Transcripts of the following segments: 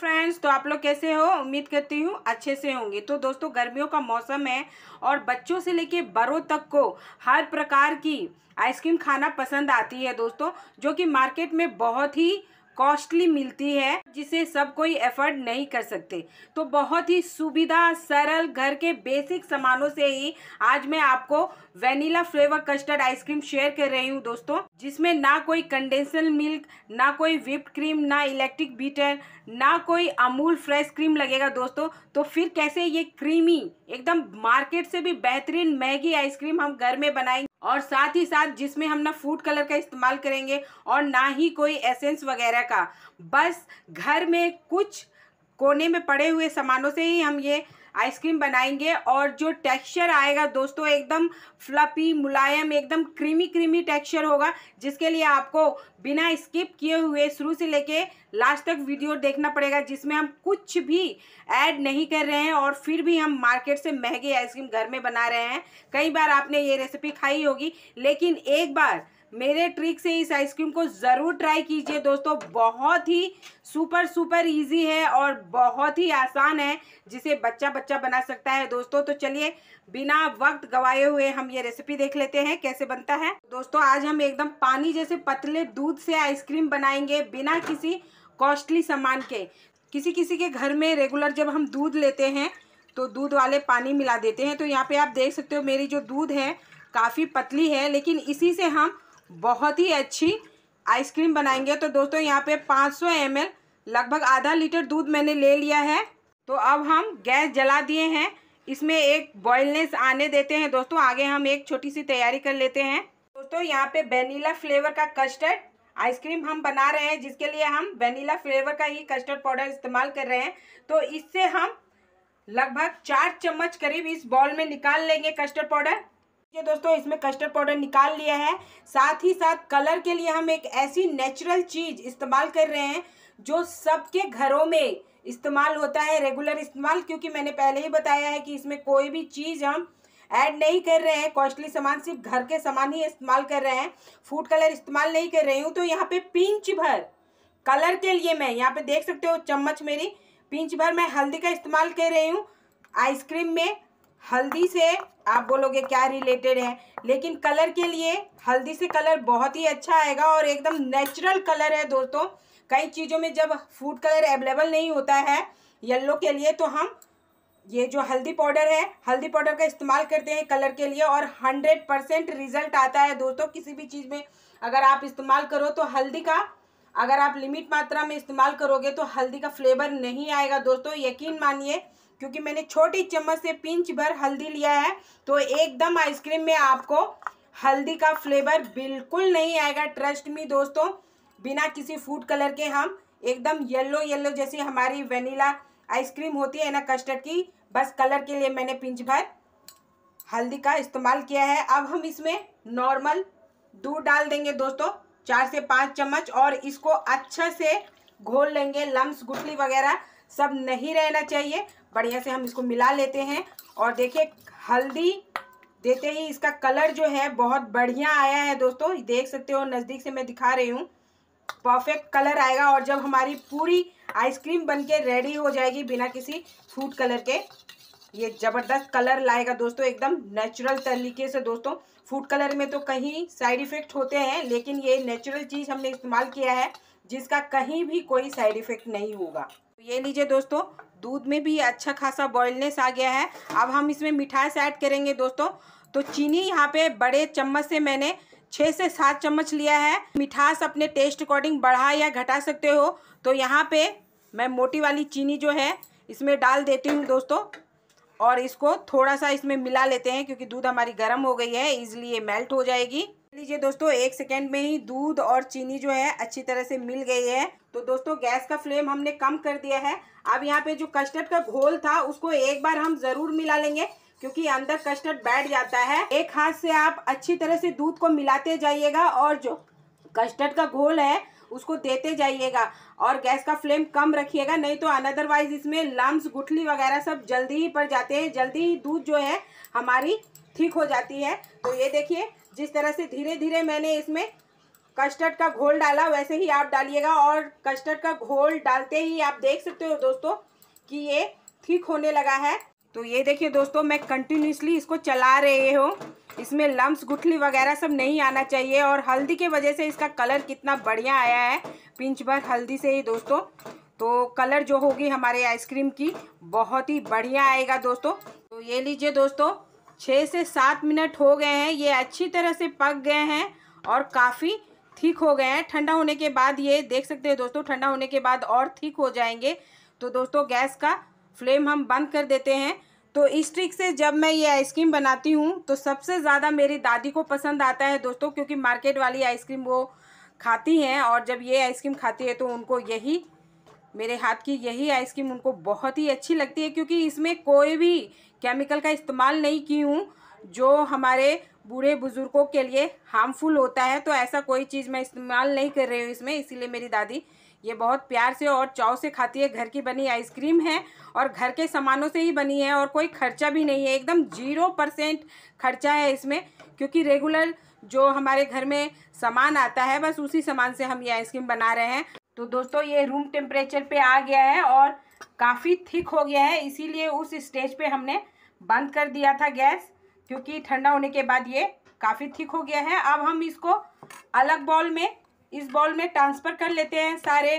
friends तो आप लोग कैसे हो उम्मीद करती हूँ अच्छे से होंगे तो दोस्तों गर्मियों का मौसम है और बच्चों से लेके बड़ों तक को हर प्रकार की आइसक्रीम खाना पसंद आती है दोस्तों जो कि मार्केट में बहुत ही कॉस्टली मिलती है जिसे सब कोई एफर्ड नहीं कर सकते तो बहुत ही सुविधा सरल घर के बेसिक सामानों से ही आज मैं आपको vanilla flavour custard ice cream share कर रही हूँ दोस्तों जिसमें ना कोई कंडेंसल मिल्क ना कोई विप्ड क्रीम ना इलेक्ट्रिक बीटर ना कोई अमूल फ्रेश क्रीम लगेगा दोस्तों तो फिर कैसे ये क्रीमी एकदम मार्केट से भी बेहतरीन महंगी आइसक्रीम हम घर में बनाएंगे और साथ ही साथ जिसमें हम ना फूड कलर का इस्तेमाल करेंगे और ना ही कोई एसेंस वगैरह का बस घर में कुछ कोने में पड़े हुए सामानों से ही हम ये आइसक्रीम बनाएंगे और जो टेक्सचर आएगा दोस्तों एकदम फ्लपी मुलायम एकदम क्रीमी क्रीमी टेक्सचर होगा जिसके लिए आपको बिना स्किप किए हुए शुरू से लेके लास्ट तक वीडियो देखना पड़ेगा जिसमें हम कुछ भी ऐड नहीं कर रहे हैं और फिर भी हम मार्केट से महंगी आइसक्रीम घर में बना रहे हैं कई बार आपने ये रेसिपी खाई होगी लेकिन एक बार मेरे ट्रिक से इस आइसक्रीम को ज़रूर ट्राई कीजिए दोस्तों बहुत ही सुपर सुपर इजी है और बहुत ही आसान है जिसे बच्चा बच्चा बना सकता है दोस्तों तो चलिए बिना वक्त गवाए हुए हम ये रेसिपी देख लेते हैं कैसे बनता है दोस्तों आज हम एकदम पानी जैसे पतले दूध से आइसक्रीम बनाएंगे बिना किसी कॉस्टली सामान के किसी किसी के घर में रेगुलर जब हम दूध लेते हैं तो दूध वाले पानी मिला देते हैं तो यहाँ पे आप देख सकते हो मेरी जो दूध है काफ़ी पतली है लेकिन इसी से हम बहुत ही अच्छी आइसक्रीम बनाएंगे तो दोस्तों यहाँ पे 500 सौ लगभग आधा लीटर दूध मैंने ले लिया है तो अब हम गैस जला दिए हैं इसमें एक बॉयलनेस आने देते हैं दोस्तों आगे हम एक छोटी सी तैयारी कर लेते हैं दोस्तों यहाँ पे वेनीला फ्लेवर का कस्टर्ड आइसक्रीम हम बना रहे हैं जिसके लिए हम वेनीला फ्लेवर का ही कस्टर्ड पाउडर इस्तेमाल कर रहे हैं तो इससे हम लगभग चार चम्मच करीब इस बॉल में निकाल लेंगे कस्टर्ड पाउडर ये दोस्तों इसमें कस्टर्ड पाउडर निकाल लिया है साथ ही साथ कलर के लिए हम एक ऐसी नेचुरल चीज़ इस्तेमाल कर रहे हैं जो सबके घरों में इस्तेमाल होता है रेगुलर इस्तेमाल क्योंकि मैंने पहले ही बताया है कि इसमें कोई भी चीज़ हम ऐड नहीं कर रहे हैं कॉस्टली सामान सिर्फ घर के सामान ही इस्तेमाल कर रहे हैं फूड कलर इस्तेमाल नहीं कर रही हूँ तो यहाँ पे पिंच भर कलर के लिए मैं यहाँ पे देख सकते हो चम्मच मेरी पिंच भर मैं हल्दी का इस्तेमाल कर रही हूँ आइसक्रीम में हल्दी से आप बोलोगे क्या रिलेटेड है लेकिन कलर के लिए हल्दी से कलर बहुत ही अच्छा आएगा और एकदम नेचुरल कलर है दोस्तों कई चीज़ों में जब फूड कलर अवेलेबल नहीं होता है येल्लो के लिए तो हम ये जो हल्दी पाउडर है हल्दी पाउडर का इस्तेमाल करते हैं कलर के लिए और हंड्रेड परसेंट रिजल्ट आता है दोस्तों किसी भी चीज़ में अगर आप इस्तेमाल करो तो हल्दी का अगर आप लिमिट मात्रा में इस्तेमाल करोगे तो हल्दी का फ्लेवर नहीं आएगा दोस्तों यकीन मानिए क्योंकि मैंने छोटी चम्मच से पिंच भर हल्दी लिया है तो एकदम आइसक्रीम में आपको हल्दी का फ्लेवर बिल्कुल नहीं आएगा ट्रस्ट मी दोस्तों बिना किसी फूड कलर के हम एकदम येलो येलो जैसी हमारी वेनिला आइसक्रीम होती है ना कस्टर्ड की बस कलर के लिए मैंने पिंच भर हल्दी का इस्तेमाल किया है अब हम इसमें नॉर्मल दूध डाल देंगे दोस्तों चार से पाँच चम्मच और इसको अच्छा से घोल लेंगे लम्स गुटली वगैरह सब नहीं रहना चाहिए बढ़िया से हम इसको मिला लेते हैं और देखिए हल्दी देते ही इसका कलर जो है बहुत बढ़िया आया है दोस्तों देख सकते हो नज़दीक से मैं दिखा रही हूँ परफेक्ट कलर आएगा और जब हमारी पूरी आइसक्रीम बनके रेडी हो जाएगी बिना किसी फूड कलर के ये ज़बरदस्त कलर लाएगा दोस्तों एकदम नेचुरल तरीके से दोस्तों फूड कलर में तो कहीं साइड इफ़ेक्ट होते हैं लेकिन ये नेचुरल चीज़ हमने इस्तेमाल किया है जिसका कहीं भी कोई साइड इफ़ेक्ट नहीं होगा तो ये लीजिए दोस्तों दूध में भी अच्छा खासा बॉयलनेस आ गया है अब हम इसमें मिठास ऐड करेंगे दोस्तों तो चीनी यहाँ पे बड़े चम्मच से मैंने छः से सात चम्मच लिया है मिठास अपने टेस्ट अकॉर्डिंग बढ़ा या घटा सकते हो तो यहाँ पे मैं मोटी वाली चीनी जो है इसमें डाल देती हूँ दोस्तों और इसको थोड़ा सा इसमें मिला लेते हैं क्योंकि दूध हमारी गर्म हो गई है इजीली ये मेल्ट हो जाएगी लीजिए दोस्तों एक सेकेंड में ही दूध और चीनी जो है अच्छी तरह से मिल गई है तो दोस्तों गैस का फ्लेम हमने कम कर दिया है अब यहाँ पे जो कस्टर्ड का घोल था उसको एक बार हम ज़रूर मिला लेंगे क्योंकि अंदर कस्टर्ड बैठ जाता है एक हाथ से आप अच्छी तरह से दूध को मिलाते जाइएगा और जो कस्टर्ड का घोल है उसको देते जाइएगा और गैस का फ्लेम कम रखिएगा नहीं तो अनदरवाइज इसमें लम्स गुठली वगैरह सब जल्दी ही पड़ जाते हैं जल्दी ही दूध जो है हमारी ठीक हो जाती है तो ये देखिए जिस तरह से धीरे धीरे मैंने इसमें कस्टर्ड का घोल डाला वैसे ही आप डालिएगा और कस्टर्ड का घोल डालते ही आप देख सकते हो दोस्तों कि ये ठीक होने लगा है तो ये देखिए दोस्तों मैं कंटिन्यूसली इसको चला रहे हूँ इसमें लम्स गुठली वगैरह सब नहीं आना चाहिए और हल्दी के वजह से इसका कलर कितना बढ़िया आया है पिंच भर हल्दी से ही दोस्तों तो कलर जो होगी हमारे आइसक्रीम की बहुत ही बढ़िया आएगा दोस्तों तो ये लीजिए दोस्तों छः से सात मिनट हो गए हैं ये अच्छी तरह से पक गए हैं और काफ़ी ठीक हो गए हैं ठंडा होने के बाद ये देख सकते हैं दोस्तों ठंडा होने के बाद और ठीक हो जाएंगे तो दोस्तों गैस का फ्लेम हम बंद कर देते हैं तो इस ट्रिक से जब मैं ये आइसक्रीम बनाती हूँ तो सबसे ज़्यादा मेरी दादी को पसंद आता है दोस्तों क्योंकि मार्केट वाली आइसक्रीम वो खाती हैं और जब ये आइसक्रीम खाती है तो उनको यही मेरे हाथ की यही आइसक्रीम उनको बहुत ही अच्छी लगती है क्योंकि इसमें कोई भी केमिकल का इस्तेमाल नहीं की हूँ जो हमारे बूढ़े बुज़ुर्गों के लिए हार्मफुल होता है तो ऐसा कोई चीज़ मैं इस्तेमाल नहीं कर रही हूँ इसमें इसीलिए मेरी दादी ये बहुत प्यार से और चाव से खाती है घर की बनी आइसक्रीम है और घर के सामानों से ही बनी है और कोई खर्चा भी नहीं है एकदम जीरो परसेंट खर्चा है इसमें क्योंकि रेगुलर जो हमारे घर में सामान आता है बस उसी सामान से हम ये आइसक्रीम बना रहे हैं तो दोस्तों ये रूम टेम्परेचर पे आ गया है और काफ़ी थिक हो गया है इसीलिए उस स्टेज पे हमने बंद कर दिया था गैस क्योंकि ठंडा होने के बाद ये काफ़ी थिक हो गया है अब हम इसको अलग बॉल में इस बॉल में ट्रांसफ़र कर लेते हैं सारे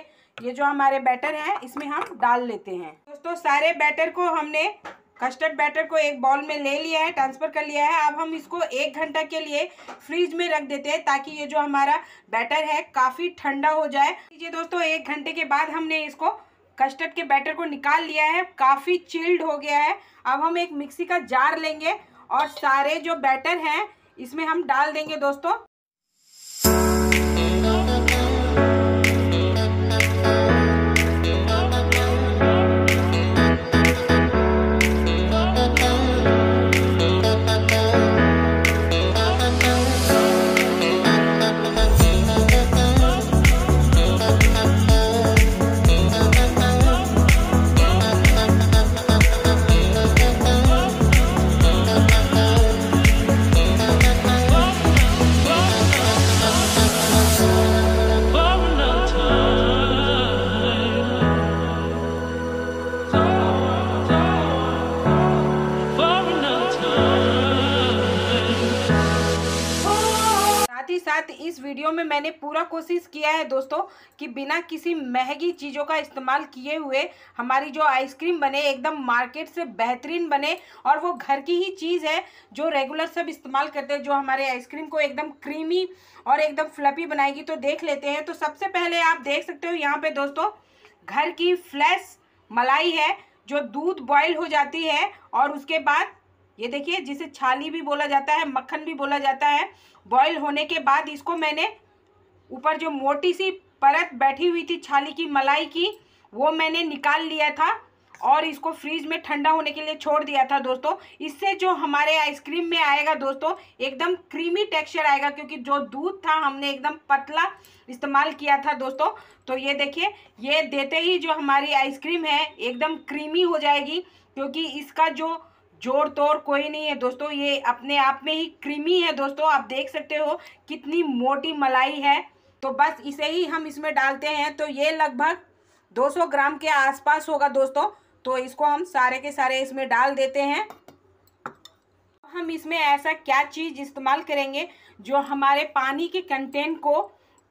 ये जो हमारे बैटर हैं इसमें हम डाल लेते हैं दोस्तों सारे बैटर को हमने कस्टर्ड बैटर को एक बॉल में ले लिया है ट्रांसफ़र कर लिया है अब हम इसको एक घंटा के लिए फ्रिज में रख देते हैं ताकि ये जो हमारा बैटर है काफ़ी ठंडा हो जाए ये दोस्तों एक घंटे के बाद हमने इसको कस्टर्ड के बैटर को निकाल लिया है काफ़ी चिल्ड हो गया है अब हम एक मिक्सी का जार लेंगे और सारे जो बैटर हैं इसमें हम डाल देंगे दोस्तों मैंने पूरा कोशिश किया है दोस्तों कि बिना किसी महंगी चीज़ों का इस्तेमाल किए हुए हमारी जो आइसक्रीम बने एकदम मार्केट से बेहतरीन बने और वो घर की ही चीज़ है जो रेगुलर सब इस्तेमाल करते हैं जो हमारे आइसक्रीम को एकदम क्रीमी और एकदम फ्लपी बनाएगी तो देख लेते हैं तो सबसे पहले आप देख सकते हो यहाँ पे दोस्तों घर की फ्लैश मलाई है जो दूध बॉयल हो जाती है और उसके बाद ये देखिए जिसे छाली भी बोला जाता है मक्खन भी बोला जाता है बॉयल होने के बाद इसको मैंने ऊपर जो मोटी सी परत बैठी हुई थी छाली की मलाई की वो मैंने निकाल लिया था और इसको फ्रीज में ठंडा होने के लिए छोड़ दिया था दोस्तों इससे जो हमारे आइसक्रीम में आएगा दोस्तों एकदम क्रीमी टेक्सचर आएगा क्योंकि जो दूध था हमने एकदम पतला इस्तेमाल किया था दोस्तों तो ये देखिए ये देते ही जो हमारी आइसक्रीम है एकदम क्रीमी हो जाएगी क्योंकि इसका जो जोड़ तोड़ कोई नहीं है दोस्तों ये अपने आप में ही क्रीमी है दोस्तों आप देख सकते हो कितनी मोटी मलाई है तो बस इसे ही हम इसमें डालते हैं तो ये लगभग 200 ग्राम के आसपास होगा दोस्तों तो इसको हम सारे के सारे इसमें डाल देते हैं हम इसमें ऐसा क्या चीज़ इस्तेमाल करेंगे जो हमारे पानी के कंटेंट को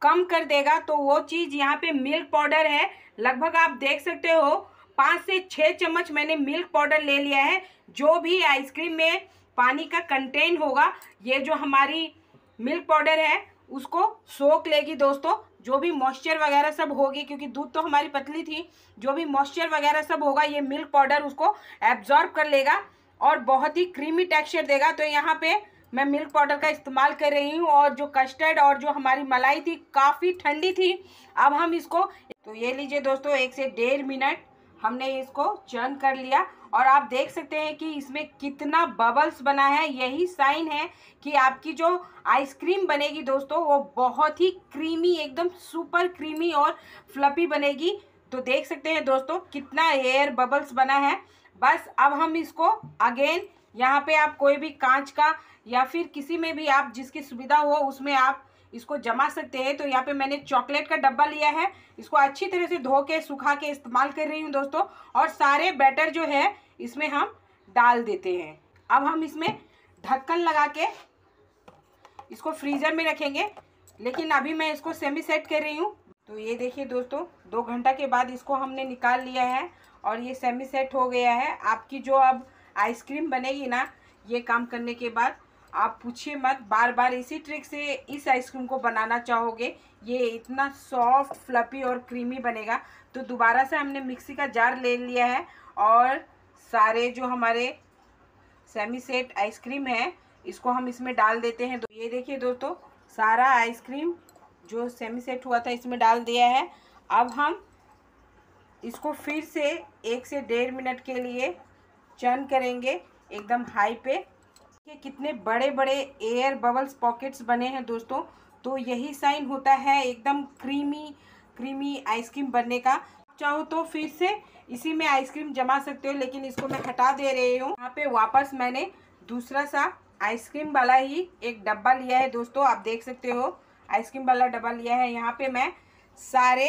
कम कर देगा तो वो चीज़ यहाँ पे मिल्क पाउडर है लगभग आप देख सकते हो पाँच से छः चम्मच मैंने मिल्क पाउडर ले लिया है जो भी आइसक्रीम में पानी का कंटेंट होगा ये जो हमारी मिल्क पाउडर है उसको सोख लेगी दोस्तों जो भी मॉइस्चर वगैरह सब होगी क्योंकि दूध तो हमारी पतली थी जो भी मॉइस्चर वगैरह सब होगा ये मिल्क पाउडर उसको एब्जॉर्ब कर लेगा और बहुत ही क्रीमी टेक्सचर देगा तो यहाँ पे मैं मिल्क पाउडर का इस्तेमाल कर रही हूँ और जो कस्टर्ड और जो हमारी मलाई थी काफ़ी ठंडी थी अब हम इसको तो ये लीजिए दोस्तों एक से डेढ़ मिनट हमने इसको चर्न कर लिया और आप देख सकते हैं कि इसमें कितना बबल्स बना है यही साइन है कि आपकी जो आइसक्रीम बनेगी दोस्तों वो बहुत ही क्रीमी एकदम सुपर क्रीमी और फ्लपी बनेगी तो देख सकते हैं दोस्तों कितना एयर बबल्स बना है बस अब हम इसको अगेन यहाँ पे आप कोई भी कांच का या फिर किसी में भी आप जिसकी सुविधा हो उसमें आप इसको जमा सकते हैं तो यहाँ पे मैंने चॉकलेट का डब्बा लिया है इसको अच्छी तरह से धो के सुखा के इस्तेमाल कर रही हूँ दोस्तों और सारे बैटर जो है इसमें हम डाल देते हैं अब हम इसमें ढक्कन लगा के इसको फ्रीज़र में रखेंगे लेकिन अभी मैं इसको सेमी सेट कर रही हूँ तो ये देखिए दोस्तों दो घंटा के बाद इसको हमने निकाल लिया है और ये सेमी सेट हो गया है आपकी जो अब आइसक्रीम बनेगी ना ये काम करने के बाद आप पूछिए मत बार बार इसी ट्रिक से इस आइसक्रीम को बनाना चाहोगे ये इतना सॉफ्ट फ्लपी और क्रीमी बनेगा तो दोबारा से हमने मिक्सी का जार ले लिया है और सारे जो हमारे सेमी सेट आइसक्रीम है इसको हम इसमें डाल देते हैं तो ये देखिए दोस्तों सारा आइसक्रीम जो सेमी सेट हुआ था इसमें डाल दिया है अब हम इसको फिर से एक से डेढ़ मिनट के लिए चर्न करेंगे एकदम हाई पे देखिए कितने बड़े बड़े एयर बबल्स पॉकेट्स बने हैं दोस्तों तो यही साइन होता है एकदम क्रीमी क्रीमी आइसक्रीम बनने का चाहो तो फिर से इसी में आइसक्रीम जमा सकते हो लेकिन इसको मैं हटा दे रही हूँ यहाँ पे वापस मैंने दूसरा सा आइसक्रीम वाला ही एक डब्बा लिया है दोस्तों आप देख सकते हो आइसक्रीम वाला डब्बा लिया है यहाँ पे मैं सारे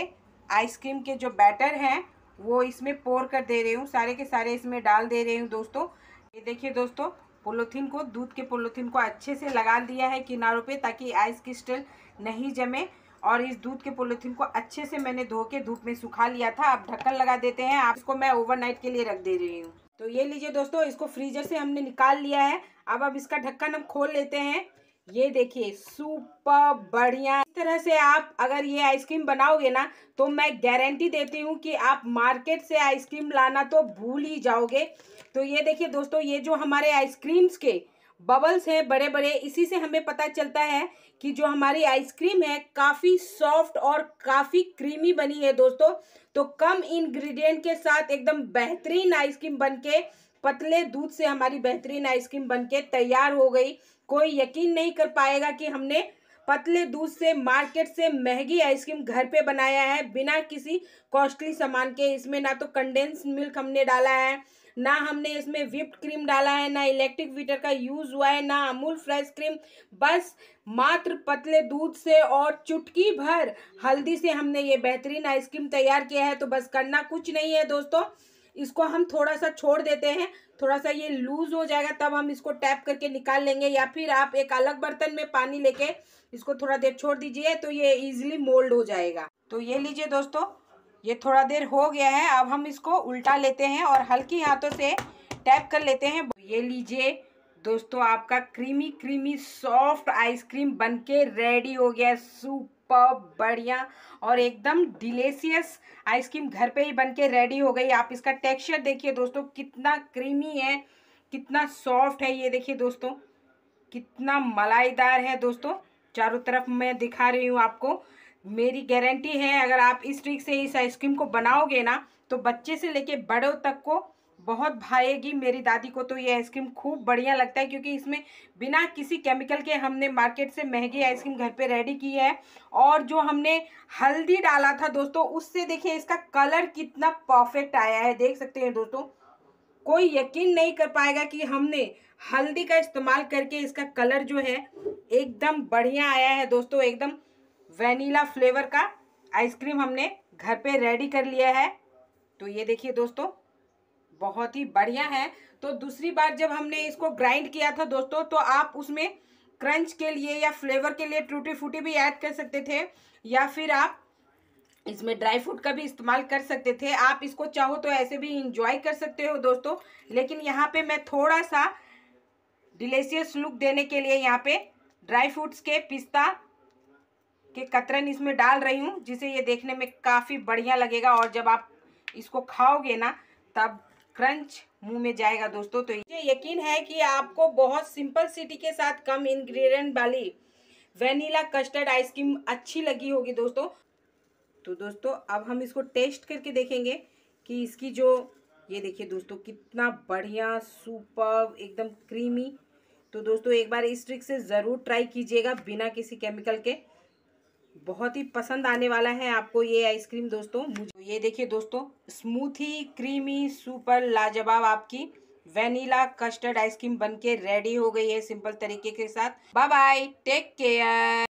आइसक्रीम के जो बैटर हैं वो इसमें पोर कर दे रही हूँ सारे के सारे इसमें डाल दे रही हूँ दोस्तों ये देखिए दोस्तों पोलोथीन को दूध के पोलोथीन को अच्छे से लगा दिया है किनारों पे ताकि आइस क्रिस्टल नहीं जमे और इस दूध के पोलोथीन को अच्छे से मैंने धो के धूप में सुखा लिया था अब ढक्कन लगा देते हैं आप इसको मैं ओवरनाइट के लिए रख दे रही हूँ तो ये लीजिए दोस्तों इसको फ्रीजर से हमने निकाल लिया है अब अब इसका ढक्कन हम खोल लेते हैं ये देखिए सुपर बढ़िया इस तरह से आप अगर ये आइसक्रीम बनाओगे ना तो मैं गारंटी देती हूँ कि आप मार्केट से आइसक्रीम लाना तो भूल ही जाओगे तो ये देखिए दोस्तों ये जो हमारे आइसक्रीम्स के बबल्स हैं बड़े बड़े इसी से हमें पता चलता है कि जो हमारी आइसक्रीम है काफ़ी सॉफ्ट और काफ़ी क्रीमी बनी है दोस्तों तो कम इन्ग्रीडियंट के साथ एकदम बेहतरीन आइसक्रीम के पतले दूध से हमारी बेहतरीन आइसक्रीम बनके तैयार हो गई कोई यकीन नहीं कर पाएगा कि हमने पतले दूध से मार्केट से महंगी आइसक्रीम घर पे बनाया है बिना किसी कॉस्टली सामान के इसमें ना तो कंडेंस मिल्क हमने डाला है ना हमने इसमें विप्ड क्रीम डाला है ना इलेक्ट्रिक वीटर का यूज़ हुआ है ना अमूल फ्रेश क्रीम बस मात्र पतले दूध से और चुटकी भर हल्दी से हमने ये बेहतरीन आइसक्रीम तैयार किया है तो बस करना कुछ नहीं है दोस्तों इसको हम थोड़ा सा छोड़ देते हैं थोड़ा सा ये लूज़ हो जाएगा तब हम इसको टैप करके निकाल लेंगे या फिर आप एक अलग बर्तन में पानी लेके इसको थोड़ा देर छोड़ दीजिए तो ये ईजिली मोल्ड हो जाएगा तो ये लीजिए दोस्तों ये थोड़ा देर हो गया है अब हम इसको उल्टा लेते हैं और हल्की हाथों से टैप कर लेते हैं ये लीजिए दोस्तों आपका क्रीमी क्रीमी सॉफ्ट आइसक्रीम बनके रेडी हो गया सूप सुपर बढ़िया और एकदम डिलेसियस आइसक्रीम घर पे ही बन के रेडी हो गई आप इसका टेक्सचर देखिए दोस्तों कितना क्रीमी है कितना सॉफ्ट है ये देखिए दोस्तों कितना मलाईदार है दोस्तों चारों तरफ मैं दिखा रही हूँ आपको मेरी गारंटी है अगर आप इस ट्रिक से इस आइसक्रीम को बनाओगे ना तो बच्चे से लेके बड़ों तक को बहुत भाएगी मेरी दादी को तो ये आइसक्रीम खूब बढ़िया लगता है क्योंकि इसमें बिना किसी केमिकल के हमने मार्केट से महंगी आइसक्रीम घर पे रेडी की है और जो हमने हल्दी डाला था दोस्तों उससे देखिए इसका कलर कितना परफेक्ट आया है देख सकते हैं दोस्तों कोई यकीन नहीं कर पाएगा कि हमने हल्दी का इस्तेमाल करके इसका कलर जो है एकदम बढ़िया आया है दोस्तों एकदम वनीला फ्लेवर का आइसक्रीम हमने घर पे रेडी कर लिया है तो ये देखिए दोस्तों बहुत ही बढ़िया है तो दूसरी बार जब हमने इसको ग्राइंड किया था दोस्तों तो आप उसमें क्रंच के लिए या फ्लेवर के लिए टूटी फूटी भी ऐड कर सकते थे या फिर आप इसमें ड्राई फ्रूट का भी इस्तेमाल कर सकते थे आप इसको चाहो तो ऐसे भी इंजॉय कर सकते हो दोस्तों लेकिन यहाँ पे मैं थोड़ा सा डिलेशियस लुक देने के लिए यहाँ पे ड्राई फ्रूट्स के पिस्ता के कतरन इसमें डाल रही हूँ जिसे ये देखने में काफ़ी बढ़िया लगेगा और जब आप इसको खाओगे ना तब क्रंच मुंह में जाएगा दोस्तों तो ये यकीन है कि आपको बहुत सिंपल सिटी के साथ कम इंग्रेडिएंट वाली वेनिला कस्टर्ड आइसक्रीम अच्छी लगी होगी दोस्तों तो दोस्तों अब हम इसको टेस्ट करके देखेंगे कि इसकी जो ये देखिए दोस्तों कितना बढ़िया सुपर एकदम क्रीमी तो दोस्तों एक बार इस ट्रिक से ज़रूर ट्राई कीजिएगा बिना किसी केमिकल के बहुत ही पसंद आने वाला है आपको ये आइसक्रीम दोस्तों मुझे ये देखिए दोस्तों स्मूथी क्रीमी सुपर लाजवाब आपकी वेनिला कस्टर्ड आइसक्रीम बनके रेडी हो गई है सिंपल तरीके के साथ बाय बाय टेक केयर